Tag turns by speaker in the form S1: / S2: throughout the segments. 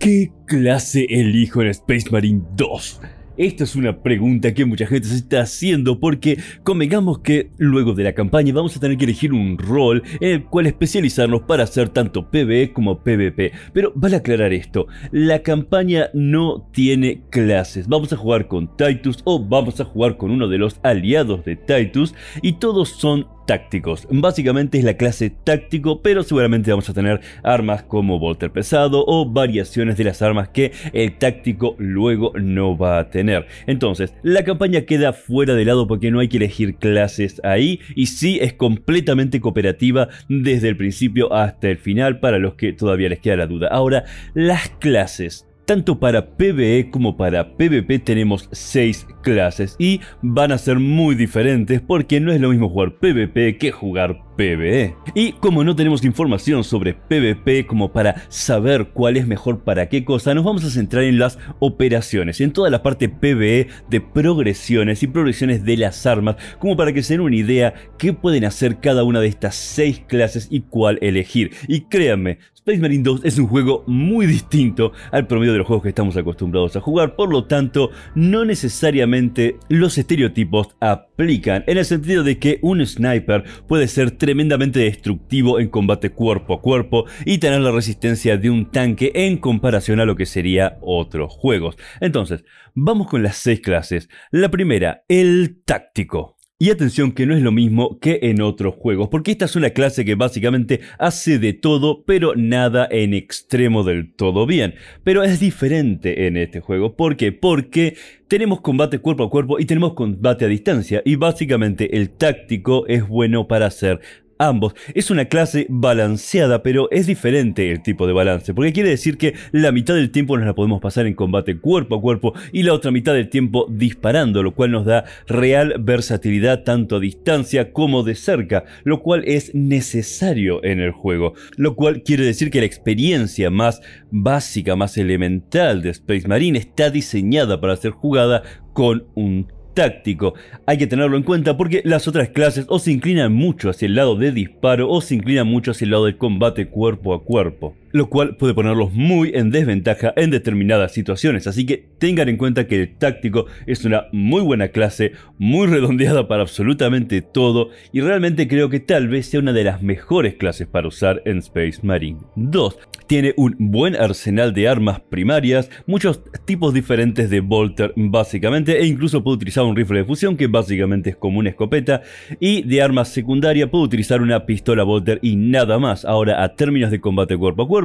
S1: ¿Qué clase elijo en Space Marine 2? Esta es una pregunta que mucha gente se está haciendo porque convengamos que luego de la campaña vamos a tener que elegir un rol en el cual especializarnos para hacer tanto PvE como PvP. Pero vale aclarar esto, la campaña no tiene clases. Vamos a jugar con Titus o vamos a jugar con uno de los aliados de Titus y todos son tácticos. Básicamente es la clase táctico, pero seguramente vamos a tener armas como Volter pesado o variaciones de las armas que el táctico luego no va a tener. Entonces, la campaña queda fuera de lado porque no hay que elegir clases ahí y sí es completamente cooperativa desde el principio hasta el final para los que todavía les queda la duda. Ahora, las clases tanto para PvE como para PvP tenemos 6 clases y van a ser muy diferentes porque no es lo mismo jugar PvP que jugar PvE. Y como no tenemos información sobre PvP como para saber cuál es mejor para qué cosa, nos vamos a centrar en las operaciones, en toda la parte PvE de progresiones y progresiones de las armas, como para que se den una idea qué pueden hacer cada una de estas 6 clases y cuál elegir. Y créanme, Space Marine 2 es un juego muy distinto al promedio de los juegos que estamos acostumbrados a jugar, por lo tanto, no necesariamente los estereotipos aplican, en el sentido de que un sniper puede ser tremendamente destructivo en combate cuerpo a cuerpo y tener la resistencia de un tanque en comparación a lo que sería otros juegos. Entonces, vamos con las seis clases. La primera, el táctico. Y atención que no es lo mismo que en otros juegos, porque esta es una clase que básicamente hace de todo, pero nada en extremo del todo bien. Pero es diferente en este juego, ¿por qué? Porque tenemos combate cuerpo a cuerpo y tenemos combate a distancia, y básicamente el táctico es bueno para hacer ambos. Es una clase balanceada, pero es diferente el tipo de balance, porque quiere decir que la mitad del tiempo nos la podemos pasar en combate cuerpo a cuerpo y la otra mitad del tiempo disparando, lo cual nos da real versatilidad tanto a distancia como de cerca, lo cual es necesario en el juego, lo cual quiere decir que la experiencia más básica, más elemental de Space Marine está diseñada para ser jugada con un táctico. Hay que tenerlo en cuenta porque las otras clases o se inclinan mucho hacia el lado de disparo o se inclinan mucho hacia el lado del combate cuerpo a cuerpo lo cual puede ponerlos muy en desventaja en determinadas situaciones. Así que tengan en cuenta que el táctico es una muy buena clase, muy redondeada para absolutamente todo y realmente creo que tal vez sea una de las mejores clases para usar en Space Marine 2. Tiene un buen arsenal de armas primarias, muchos tipos diferentes de bolter básicamente e incluso puede utilizar un rifle de fusión que básicamente es como una escopeta y de armas secundaria puede utilizar una pistola bolter y nada más. Ahora a términos de combate cuerpo a cuerpo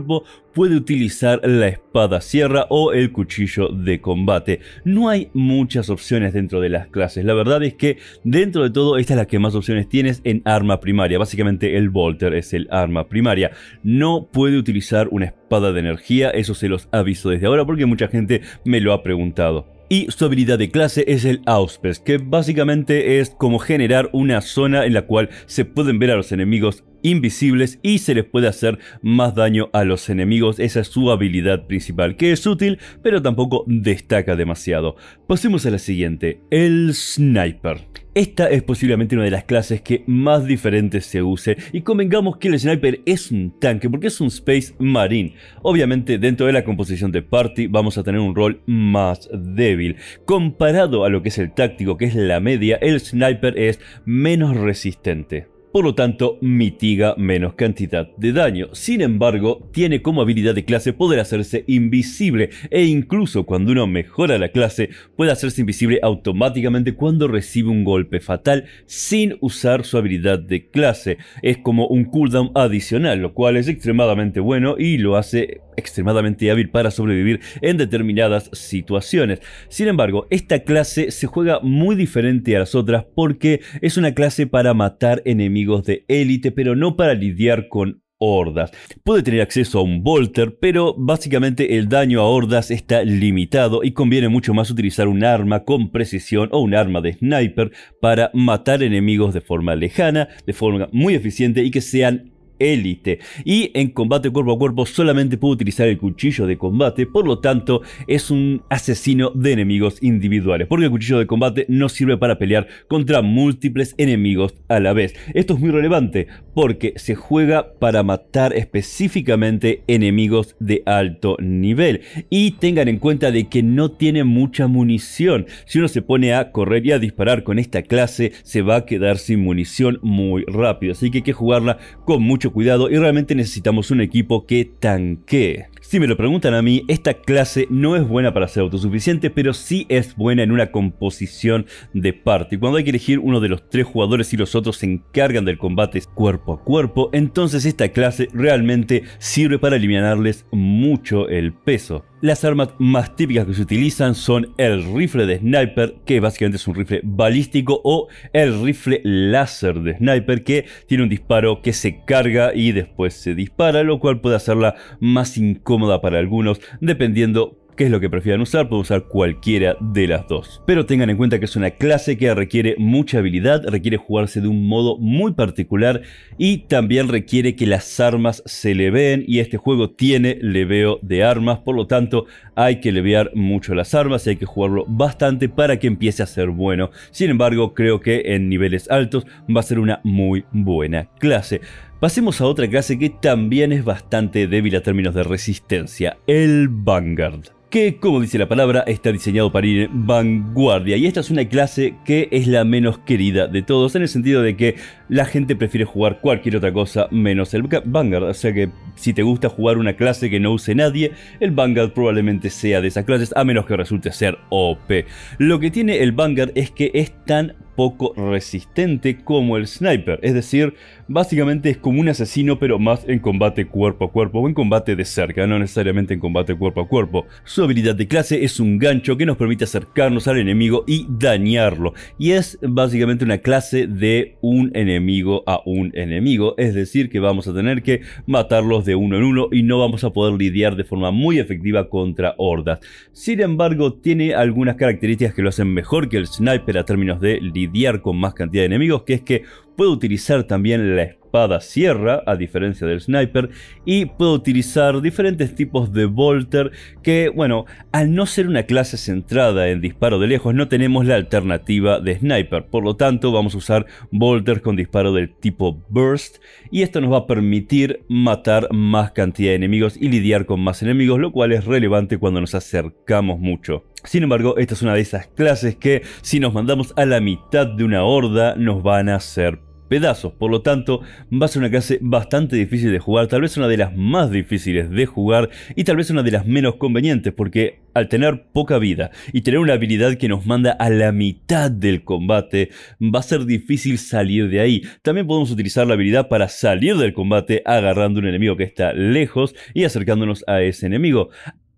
S1: puede utilizar la espada sierra o el cuchillo de combate. No hay muchas opciones dentro de las clases, la verdad es que dentro de todo esta es la que más opciones tienes en arma primaria, básicamente el Volter es el arma primaria. No puede utilizar una espada de energía, eso se los aviso desde ahora porque mucha gente me lo ha preguntado. Y su habilidad de clase es el Auspice, que básicamente es como generar una zona en la cual se pueden ver a los enemigos invisibles y se les puede hacer más daño a los enemigos. Esa es su habilidad principal, que es útil, pero tampoco destaca demasiado. Pasemos a la siguiente, el sniper. Esta es posiblemente una de las clases que más diferentes se use y convengamos que el sniper es un tanque porque es un space marine. Obviamente dentro de la composición de party vamos a tener un rol más débil. Comparado a lo que es el táctico que es la media, el sniper es menos resistente por lo tanto mitiga menos cantidad de daño. Sin embargo, tiene como habilidad de clase poder hacerse invisible e incluso cuando uno mejora la clase puede hacerse invisible automáticamente cuando recibe un golpe fatal sin usar su habilidad de clase. Es como un cooldown adicional, lo cual es extremadamente bueno y lo hace extremadamente hábil para sobrevivir en determinadas situaciones. Sin embargo, esta clase se juega muy diferente a las otras porque es una clase para matar enemigos de élite, pero no para lidiar con hordas. Puede tener acceso a un bolter, pero básicamente el daño a hordas está limitado y conviene mucho más utilizar un arma con precisión o un arma de sniper para matar enemigos de forma lejana, de forma muy eficiente y que sean élite y en combate cuerpo a cuerpo solamente puede utilizar el cuchillo de combate, por lo tanto es un asesino de enemigos individuales, porque el cuchillo de combate no sirve para pelear contra múltiples enemigos a la vez. Esto es muy relevante porque se juega para matar específicamente enemigos de alto nivel y tengan en cuenta de que no tiene mucha munición. Si uno se pone a correr y a disparar con esta clase se va a quedar sin munición muy rápido, así que hay que jugarla con mucho cuidado y realmente necesitamos un equipo que tanquee. Si me lo preguntan a mí, esta clase no es buena para ser autosuficiente, pero sí es buena en una composición de parte. Cuando hay que elegir uno de los tres jugadores y los otros se encargan del combate cuerpo a cuerpo, entonces esta clase realmente sirve para eliminarles mucho el peso. Las armas más típicas que se utilizan son el rifle de sniper, que básicamente es un rifle balístico, o el rifle láser de sniper, que tiene un disparo que se carga y después se dispara, lo cual puede hacerla más incómoda para algunos, dependiendo qué es lo que prefieran usar, pueden usar cualquiera de las dos. Pero tengan en cuenta que es una clase que requiere mucha habilidad, requiere jugarse de un modo muy particular y también requiere que las armas se le vean y este juego tiene leveo de armas, por lo tanto hay que levear mucho las armas y hay que jugarlo bastante para que empiece a ser bueno. Sin embargo, creo que en niveles altos va a ser una muy buena clase. Pasemos a otra clase que también es bastante débil a términos de resistencia, el Vanguard que como dice la palabra está diseñado para ir en vanguardia y esta es una clase que es la menos querida de todos en el sentido de que la gente prefiere jugar cualquier otra cosa menos el Vanguard, o sea que si te gusta jugar una clase que no use nadie, el Vanguard probablemente sea de esas clases a menos que resulte ser OP. Lo que tiene el Vanguard es que es tan poco resistente como el sniper, es decir, básicamente es como un asesino pero más en combate cuerpo a cuerpo o en combate de cerca, no necesariamente en combate cuerpo a cuerpo. Su habilidad de clase es un gancho que nos permite acercarnos al enemigo y dañarlo, y es básicamente una clase de un enemigo a un enemigo, es decir, que vamos a tener que matarlos de uno en uno y no vamos a poder lidiar de forma muy efectiva contra hordas. Sin embargo, tiene algunas características que lo hacen mejor que el sniper a términos de lidiar con más cantidad de enemigos, que es que puedo utilizar también la sierra, a diferencia del sniper, y puedo utilizar diferentes tipos de bolter que, bueno, al no ser una clase centrada en disparo de lejos, no tenemos la alternativa de sniper. Por lo tanto, vamos a usar bolter con disparo del tipo burst, y esto nos va a permitir matar más cantidad de enemigos y lidiar con más enemigos, lo cual es relevante cuando nos acercamos mucho. Sin embargo, esta es una de esas clases que si nos mandamos a la mitad de una horda nos van a hacer pedazos. Por lo tanto, va a ser una clase bastante difícil de jugar, tal vez una de las más difíciles de jugar y tal vez una de las menos convenientes, porque al tener poca vida y tener una habilidad que nos manda a la mitad del combate, va a ser difícil salir de ahí. También podemos utilizar la habilidad para salir del combate agarrando un enemigo que está lejos y acercándonos a ese enemigo.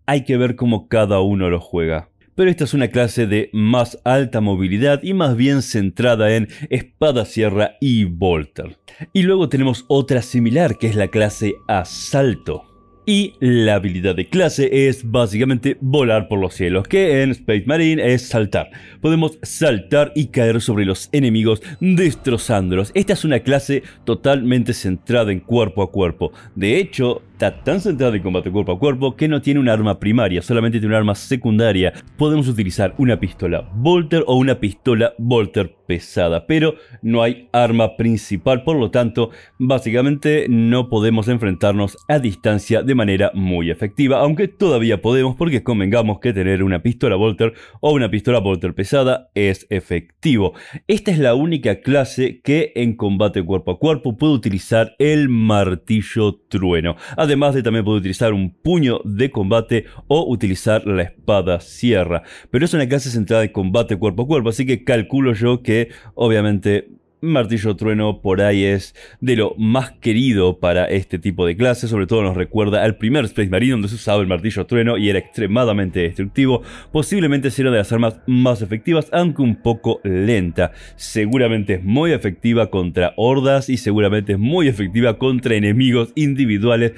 S1: Hay que ver cómo cada uno lo juega pero esta es una clase de más alta movilidad y más bien centrada en espada, sierra y volter. Y luego tenemos otra similar que es la clase asalto. Y la habilidad de clase es básicamente volar por los cielos, que en Space Marine es saltar. Podemos saltar y caer sobre los enemigos destrozándolos. Esta es una clase totalmente centrada en cuerpo a cuerpo. De hecho, está tan centrada en combate cuerpo a cuerpo que no tiene un arma primaria, solamente tiene un arma secundaria. Podemos utilizar una pistola Volter o una pistola Volter pesada, pero no hay arma principal, por lo tanto, básicamente no podemos enfrentarnos a distancia de manera muy efectiva, aunque todavía podemos porque convengamos que tener una pistola Volter o una pistola Volter pesada es efectivo. Esta es la única clase que en combate cuerpo a cuerpo puede utilizar el martillo trueno, además de también puede utilizar un puño de combate o utilizar la espada sierra, pero es una clase centrada en combate cuerpo a cuerpo, así que calculo yo que obviamente Martillo Trueno por ahí es de lo más querido para este tipo de clases, sobre todo nos recuerda al primer Space Marine donde se usaba el Martillo Trueno y era extremadamente destructivo, posiblemente sea una de las armas más efectivas, aunque un poco lenta. Seguramente es muy efectiva contra hordas y seguramente es muy efectiva contra enemigos individuales,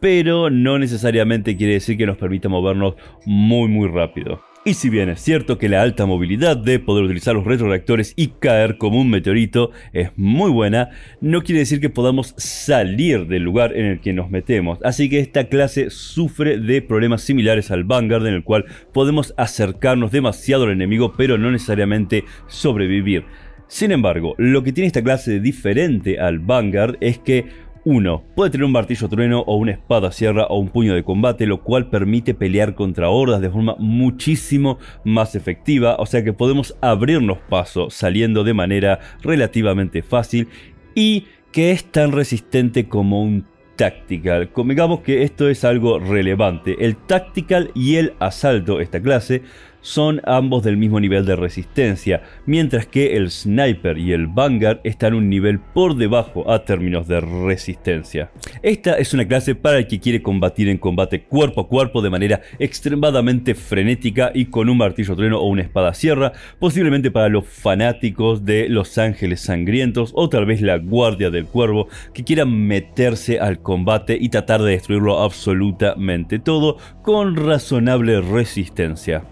S1: pero no necesariamente quiere decir que nos permita movernos muy muy rápido. Y si bien es cierto que la alta movilidad de poder utilizar los retroreactores y caer como un meteorito es muy buena, no quiere decir que podamos salir del lugar en el que nos metemos. Así que esta clase sufre de problemas similares al Vanguard en el cual podemos acercarnos demasiado al enemigo pero no necesariamente sobrevivir. Sin embargo, lo que tiene esta clase de diferente al Vanguard es que uno, Puede tener un martillo trueno o una espada sierra o un puño de combate, lo cual permite pelear contra hordas de forma muchísimo más efectiva, o sea que podemos abrirnos paso saliendo de manera relativamente fácil y que es tan resistente como un Tactical. Digamos que esto es algo relevante. El Tactical y el Asalto, esta clase, son ambos del mismo nivel de resistencia, mientras que el Sniper y el Vanguard están un nivel por debajo a términos de resistencia. Esta es una clase para el que quiere combatir en combate cuerpo a cuerpo de manera extremadamente frenética y con un martillo trueno o una espada sierra, posiblemente para los fanáticos de los ángeles sangrientos o tal vez la guardia del cuervo que quieran meterse al combate y tratar de destruirlo absolutamente todo con razonable resistencia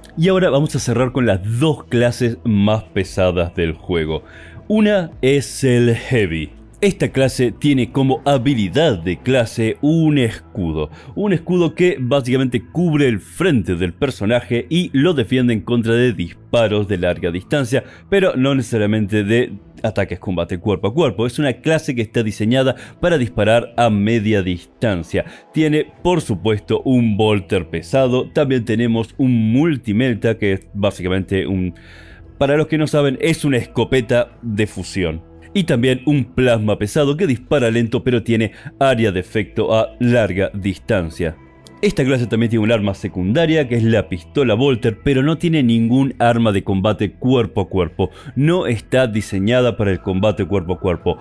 S1: vamos a cerrar con las dos clases más pesadas del juego. Una es el Heavy, esta clase tiene como habilidad de clase un escudo, un escudo que básicamente cubre el frente del personaje y lo defiende en contra de disparos de larga distancia, pero no necesariamente de ataques combate cuerpo a cuerpo. Es una clase que está diseñada para disparar a media distancia. Tiene, por supuesto, un bolter pesado. También tenemos un multimelta, que es básicamente un... Para los que no saben, es una escopeta de fusión y también un plasma pesado que dispara lento pero tiene área de efecto a larga distancia. Esta clase también tiene un arma secundaria que es la pistola Volter, pero no tiene ningún arma de combate cuerpo a cuerpo. No está diseñada para el combate cuerpo a cuerpo.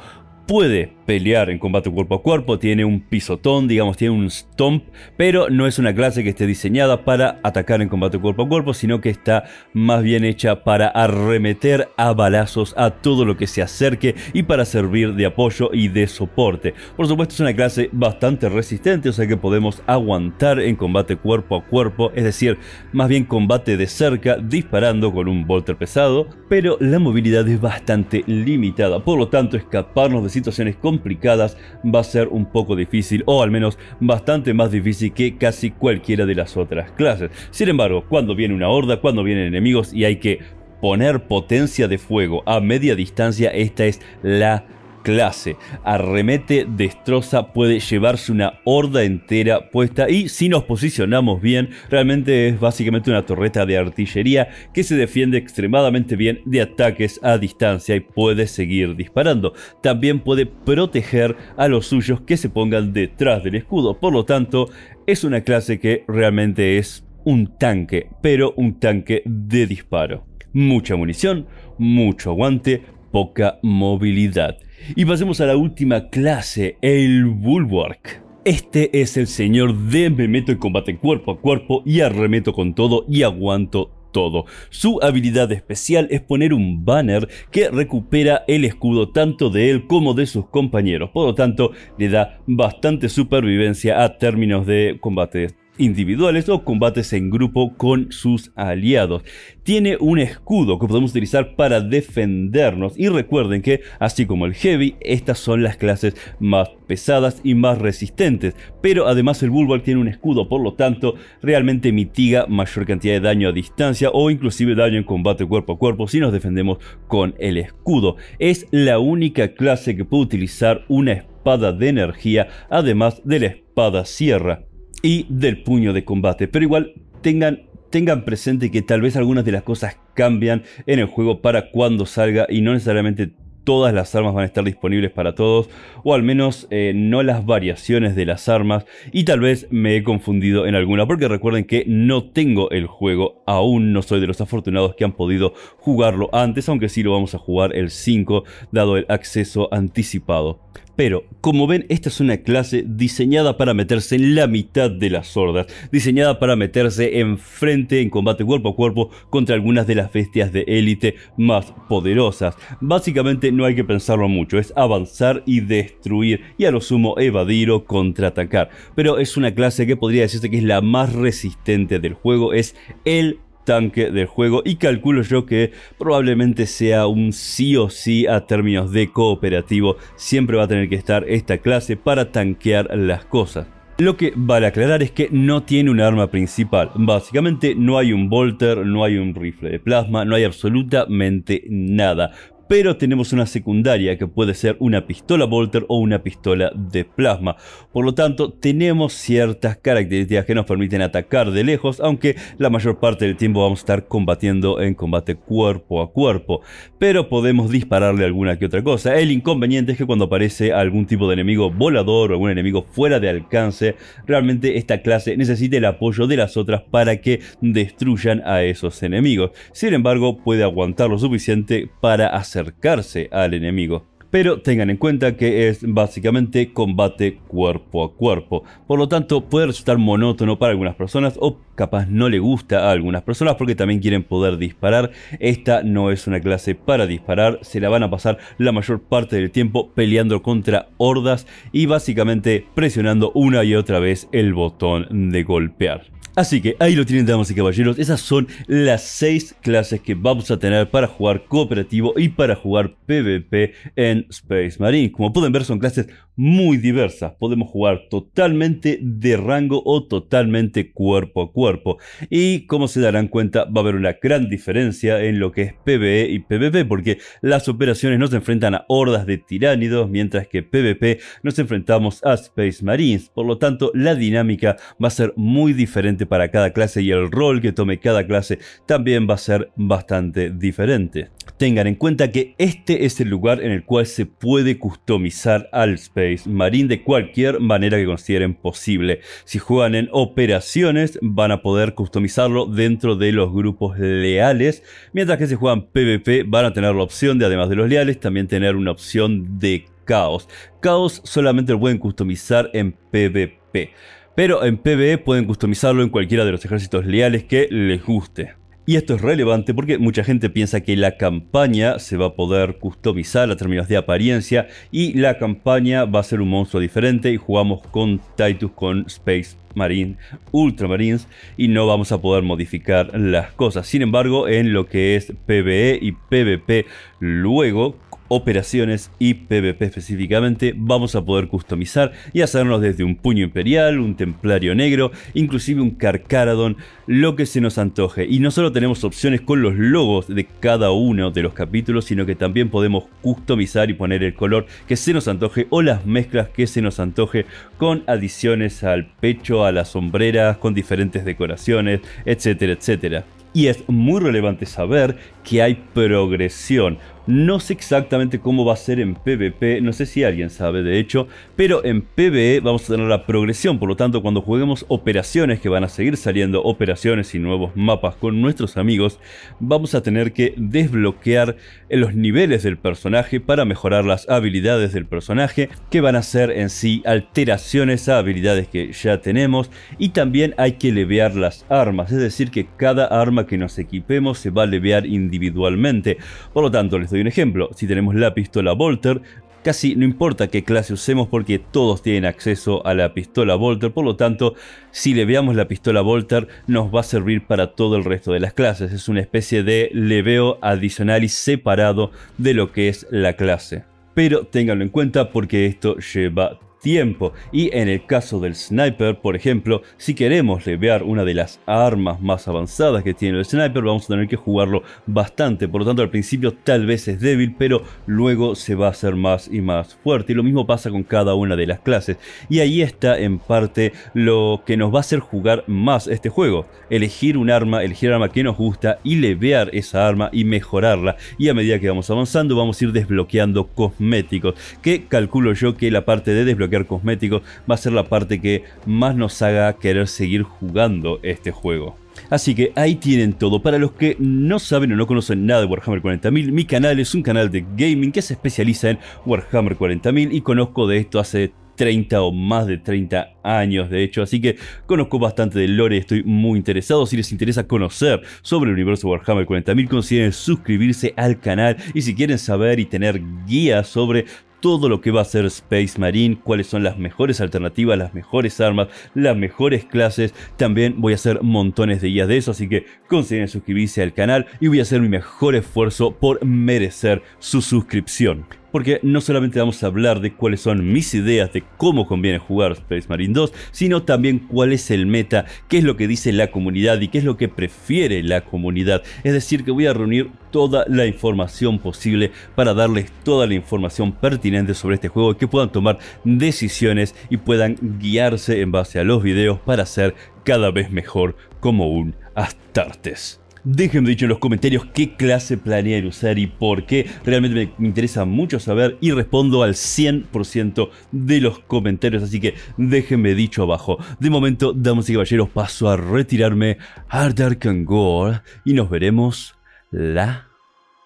S1: Puede pelear en combate cuerpo a cuerpo, tiene un pisotón, digamos, tiene un stomp, pero no es una clase que esté diseñada para atacar en combate cuerpo a cuerpo, sino que está más bien hecha para arremeter a balazos a todo lo que se acerque y para servir de apoyo y de soporte. Por supuesto es una clase bastante resistente, o sea que podemos aguantar en combate cuerpo a cuerpo, es decir, más bien combate de cerca, disparando con un bolter pesado, pero la movilidad es bastante limitada, por lo tanto escaparnos de situaciones como complicadas va a ser un poco difícil o al menos bastante más difícil que casi cualquiera de las otras clases. Sin embargo, cuando viene una horda, cuando vienen enemigos y hay que poner potencia de fuego a media distancia, esta es la clase. Arremete, destroza, puede llevarse una horda entera puesta y si nos posicionamos bien, realmente es básicamente una torreta de artillería que se defiende extremadamente bien de ataques a distancia y puede seguir disparando. También puede proteger a los suyos que se pongan detrás del escudo. Por lo tanto, es una clase que realmente es un tanque, pero un tanque de disparo. Mucha munición, mucho aguante, poca movilidad. Y pasemos a la última clase, el Bulwark. Este es el señor de me meto en combate cuerpo a cuerpo y arremeto con todo y aguanto todo. Su habilidad especial es poner un banner que recupera el escudo tanto de él como de sus compañeros. Por lo tanto, le da bastante supervivencia a términos de combate individuales o combates en grupo con sus aliados. Tiene un escudo que podemos utilizar para defendernos y recuerden que así como el heavy, estas son las clases más pesadas y más resistentes, pero además el bulwark tiene un escudo, por lo tanto realmente mitiga mayor cantidad de daño a distancia o inclusive daño en combate cuerpo a cuerpo si nos defendemos con el escudo. Es la única clase que puede utilizar una espada de energía además de la espada sierra y del puño de combate. Pero igual tengan, tengan presente que tal vez algunas de las cosas cambian en el juego para cuando salga y no necesariamente todas las armas van a estar disponibles para todos, o al menos eh, no las variaciones de las armas, y tal vez me he confundido en alguna, porque recuerden que no tengo el juego, aún no soy de los afortunados que han podido jugarlo antes, aunque sí lo vamos a jugar el 5, dado el acceso anticipado. Pero, como ven, esta es una clase diseñada para meterse en la mitad de las hordas, diseñada para meterse en frente en combate cuerpo a cuerpo contra algunas de las bestias de élite más poderosas. Básicamente no hay que pensarlo mucho, es avanzar y destruir y a lo sumo evadir o contraatacar. Pero es una clase que podría decirse que es la más resistente del juego, es el tanque del juego y calculo yo que probablemente sea un sí o sí a términos de cooperativo. Siempre va a tener que estar esta clase para tanquear las cosas. Lo que vale aclarar es que no tiene un arma principal. Básicamente no hay un bolter, no hay un rifle de plasma, no hay absolutamente nada pero tenemos una secundaria que puede ser una pistola Volter o una pistola de plasma. Por lo tanto, tenemos ciertas características que nos permiten atacar de lejos, aunque la mayor parte del tiempo vamos a estar combatiendo en combate cuerpo a cuerpo, pero podemos dispararle alguna que otra cosa. El inconveniente es que cuando aparece algún tipo de enemigo volador o algún enemigo fuera de alcance, realmente esta clase necesita el apoyo de las otras para que destruyan a esos enemigos. Sin embargo, puede aguantar lo suficiente para hacer acercarse al enemigo. Pero tengan en cuenta que es básicamente combate cuerpo a cuerpo. Por lo tanto, puede resultar monótono para algunas personas o capaz no le gusta a algunas personas porque también quieren poder disparar. Esta no es una clase para disparar, se la van a pasar la mayor parte del tiempo peleando contra hordas y básicamente presionando una y otra vez el botón de golpear. Así que ahí lo tienen, damas y caballeros. Esas son las seis clases que vamos a tener para jugar cooperativo y para jugar PvP en Space Marines Como pueden ver, son clases muy diversas. Podemos jugar totalmente de rango o totalmente cuerpo a cuerpo. Y como se darán cuenta, va a haber una gran diferencia en lo que es PvE y PvP, porque las operaciones nos enfrentan a hordas de tiránidos, mientras que PvP nos enfrentamos a Space Marines. Por lo tanto, la dinámica va a ser muy diferente para cada clase y el rol que tome cada clase también va a ser bastante diferente. Tengan en cuenta que este es el lugar en el cual se puede customizar al Space Marine de cualquier manera que consideren posible. Si juegan en operaciones van a poder customizarlo dentro de los grupos leales, mientras que si juegan PvP van a tener la opción de, además de los leales, también tener una opción de caos. Caos solamente lo pueden customizar en PvP pero en PvE pueden customizarlo en cualquiera de los ejércitos leales que les guste. Y esto es relevante porque mucha gente piensa que la campaña se va a poder customizar a términos de apariencia y la campaña va a ser un monstruo diferente y jugamos con Titus con Space Marines, Ultramarines y no vamos a poder modificar las cosas. Sin embargo, en lo que es PvE y PvP luego, operaciones y PvP específicamente, vamos a poder customizar y hacernos desde un puño imperial, un templario negro, inclusive un carcaradon, lo que se nos antoje. Y no solo tenemos opciones con los logos de cada uno de los capítulos, sino que también podemos customizar y poner el color que se nos antoje o las mezclas que se nos antoje con adiciones al pecho, las sombreras con diferentes decoraciones, etcétera, etcétera. Y es muy relevante saber que hay progresión, no sé exactamente cómo va a ser en PvP, no sé si alguien sabe de hecho, pero en PvE vamos a tener la progresión, por lo tanto cuando juguemos operaciones que van a seguir saliendo, operaciones y nuevos mapas con nuestros amigos, vamos a tener que desbloquear los niveles del personaje para mejorar las habilidades del personaje, que van a ser en sí alteraciones a habilidades que ya tenemos, y también hay que levear las armas, es decir que cada arma que nos equipemos se va a levear individualmente, por lo tanto les un ejemplo, si tenemos la pistola Volter, casi no importa qué clase usemos porque todos tienen acceso a la pistola Volter, por lo tanto, si le veamos la pistola Volter nos va a servir para todo el resto de las clases, es una especie de leveo adicional y separado de lo que es la clase. Pero ténganlo en cuenta porque esto lleva tiempo. Y en el caso del sniper, por ejemplo, si queremos levear una de las armas más avanzadas que tiene el sniper, vamos a tener que jugarlo bastante. Por lo tanto, al principio tal vez es débil, pero luego se va a hacer más y más fuerte. Y lo mismo pasa con cada una de las clases. Y ahí está en parte lo que nos va a hacer jugar más este juego. Elegir un arma, elegir el arma que nos gusta y levear esa arma y mejorarla. Y a medida que vamos avanzando, vamos a ir desbloqueando cosméticos. Que calculo yo que la parte de desbloquear cosméticos cosmético va a ser la parte que más nos haga querer seguir jugando este juego. Así que ahí tienen todo. Para los que no saben o no conocen nada de Warhammer 40.000, mi canal es un canal de gaming que se especializa en Warhammer 40.000 y conozco de esto hace 30 o más de 30 años de hecho, así que conozco bastante de lore, y estoy muy interesado. Si les interesa conocer sobre el universo Warhammer 40.000, consideren suscribirse al canal y si quieren saber y tener guías sobre todo lo que va a ser Space Marine, cuáles son las mejores alternativas, las mejores armas, las mejores clases. También voy a hacer montones de guías de eso, así que consideren suscribirse al canal y voy a hacer mi mejor esfuerzo por merecer su suscripción porque no solamente vamos a hablar de cuáles son mis ideas de cómo conviene jugar Space Marine 2, sino también cuál es el meta, qué es lo que dice la comunidad y qué es lo que prefiere la comunidad. Es decir, que voy a reunir toda la información posible para darles toda la información pertinente sobre este juego, que puedan tomar decisiones y puedan guiarse en base a los videos para ser cada vez mejor como un Astartes. Déjenme dicho en los comentarios qué clase planean usar y por qué. Realmente me interesa mucho saber y respondo al 100% de los comentarios, así que déjenme dicho abajo. De momento, damas y caballeros, paso a retirarme a Dark and Gore y nos veremos la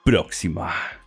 S1: próxima.